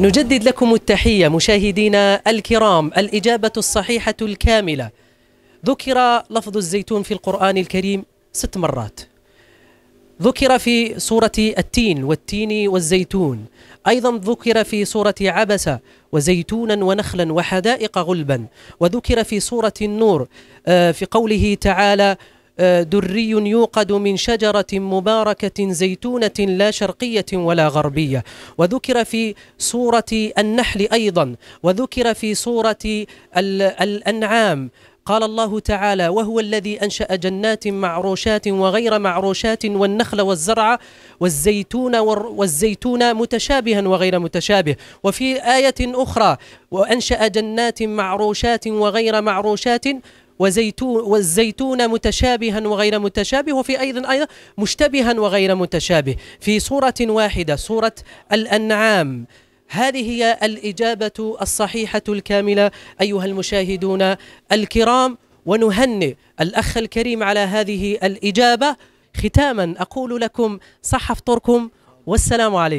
نجدد لكم التحية مشاهدينا الكرام الإجابة الصحيحة الكاملة ذكر لفظ الزيتون في القرآن الكريم ست مرات ذكر في سورة التين والتين والزيتون أيضا ذكر في سورة عبسة وزيتونا ونخلا وحدائق غلبا وذكر في سورة النور آه، في قوله تعالى دري يوقد من شجرة مباركة زيتونة لا شرقية ولا غربية وذكر في سورة النحل أيضا وذكر في سورة الأنعام قال الله تعالى وهو الذي أنشأ جنات معروشات وغير معروشات والنخل والزرع والزيتون والزيتون متشابها وغير متشابه وفي آية أخرى وأنشأ جنات معروشات وغير معروشات وزيتون والزيتون متشابها وغير متشابه وفي أيضا أيضا مشتبها وغير متشابه في صورة واحدة صورة الأنعام هذه هي الإجابة الصحيحة الكاملة أيها المشاهدون الكرام ونهنئ الأخ الكريم على هذه الإجابة ختاما أقول لكم صح فطركم والسلام عليكم